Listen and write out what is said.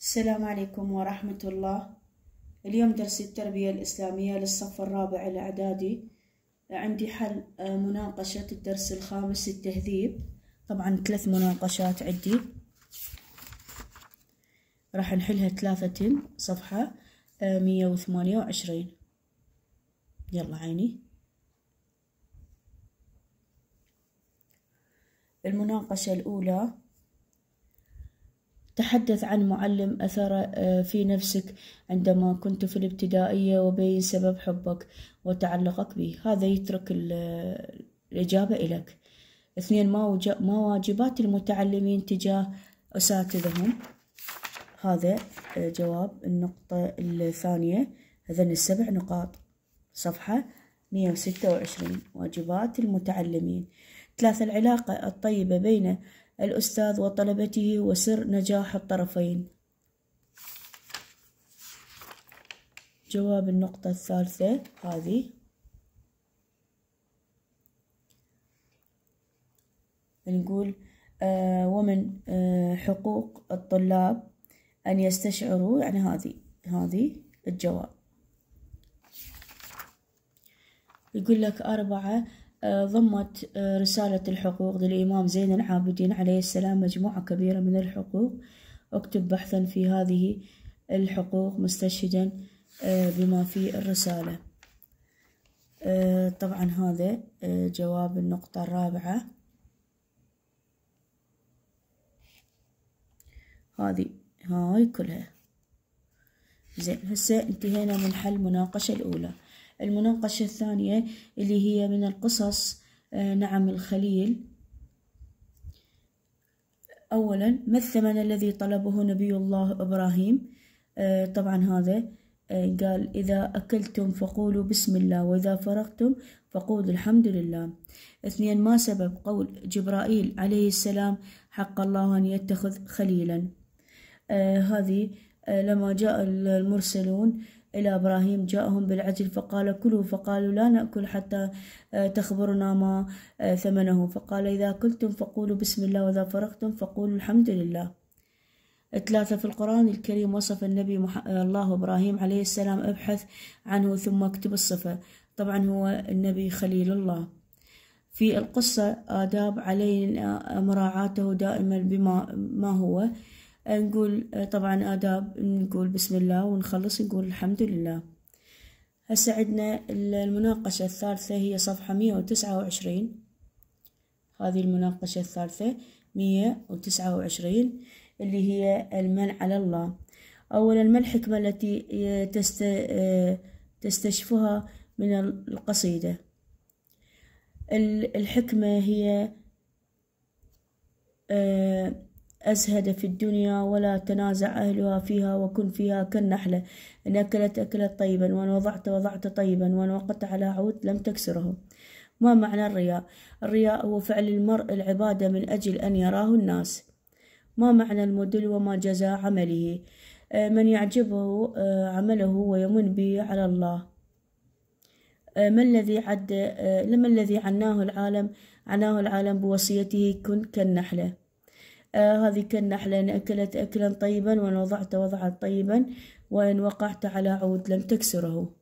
السلام عليكم ورحمة الله اليوم درس التربية الإسلامية للصف الرابع الإعدادي عندي حل آه، مناقشة الدرس الخامس التهذيب طبعا ثلاث مناقشات عندي راح نحلها ثلاثة صفحة آه، مية وثمانية وعشرين يلا عيني المناقشة الأولى تحدث عن معلم أثر آه، في نفسك عندما كنت في الابتدائية وبين سبب حبك وتعلقك به هذا يترك آه، الإجابة إليك اثنين ما واجبات المتعلمين تجاه أساتذهم هذا آه، جواب النقطة الثانية هذن السبع نقاط صفحة 126 واجبات المتعلمين ثلاثة العلاقة الطيبة بين الأستاذ وطلبته وسر نجاح الطرفين جواب النقطة الثالثة هذه نقول آه، ومن آه، حقوق الطلاب أن يستشعروا يعني هذه هذه الجواب يقول لك أربعة ضمت آه، رسالة الحقوق للإمام زين العابدين عليه السلام مجموعة كبيرة من الحقوق اكتب بحثا في هذه الحقوق مستشهدا آه، بما في الرسالة آه، طبعا هذا جواب النقطة الرابعة هذه هاي كلها زين هسه انتهينا من حل المناقشة الأولى المناقشة الثانية اللي هي من القصص آه، نعم الخليل أولا ما الثمن الذي طلبه نبي الله إبراهيم آه، طبعا هذا آه، قال إذا أكلتم فقولوا بسم الله وإذا فرغتم فقولوا الحمد لله اثنين ما سبب قول جبرائيل عليه السلام حق الله أن يتخذ خليلا هذه آه، لما جاء المرسلون إلى إبراهيم جاءهم بالعجل فقال كلوا فقالوا لا نأكل حتى آه، تخبرنا ما آه، ثمنه فقال إذا كلتم فقولوا بسم الله وإذا فرغتم فقولوا الحمد لله ثلاثة في القرآن الكريم وصف النبي مح... الله إبراهيم عليه السلام ابحث عنه ثم اكتب الصفة طبعا هو النبي خليل الله في القصة آداب علينا مراعاته دائما بما ما هو نقول آه، طبعا آداب نقول بسم الله ونخلص نقول الحمد لله هسا عندنا المناقشة الثالثة هي صفحة مية وتسعة وعشرين هذه المناقشة الثالثة مية وتسعة وعشرين اللي هي المن على الله أولا ما الحكمة التي آه، تست... آه، تستشفها من القصيدة الحكمة هي أزهد في الدنيا ولا تنازع أهلها فيها وكن فيها كالنحلة إن أكلت أكلت طيبا وإن وضعت وضعت طيبا وإن وقت على عود لم تكسره ما معنى الرياء؟ الرياء هو فعل المرء العبادة من أجل أن يراه الناس ما معنى المدل وما جزاء عمله؟ آه، من يعجبه آه، عمله ويمن به على الله آه، ما الذي عد لما الذي عناه العالم عناه العالم بوصيته كن كالنحله آه هذه كالنحلة إن أكلت أكلا طيبا وإن وضعت وضعا طيبا وإن وقعت على عود لم تكسره